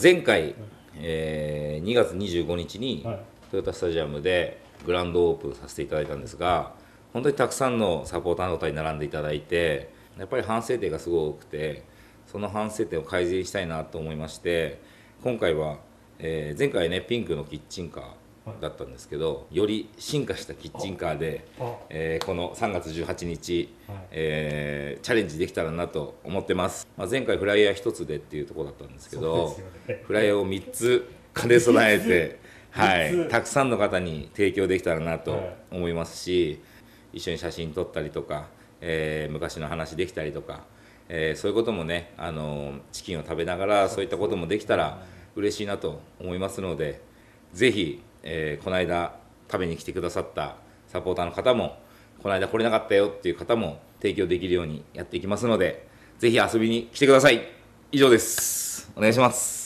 前回、えー、2月25日にトヨタスタジアムでグランドオープンさせていただいたんですが本当にたくさんのサポーターの方に並んでいただいてやっぱり反省点がすごい多くてその反省点を改善したいなと思いまして今回は、えー、前回ねピンクのキッチンカーだったんですけどより進化したキッチンカーで、えー、この3月18日、えー、チャレンジできたらなと思ってます、まあ、前回フライヤー1つでっていうとこだったんですけど、ね、フライヤーを3つ兼ね備えて、はい、たくさんの方に提供できたらなと思いますし、一緒に写真撮ったりとか、えー、昔の話できたりとか。えー、そういうこともね、あのチキンを食べながらそういったこともできたら嬉しいなと思いますのでぜひえー、この間食べに来てくださったサポーターの方もこの間来れなかったよっていう方も提供できるようにやっていきますのでぜひ遊びに来てください以上ですお願いします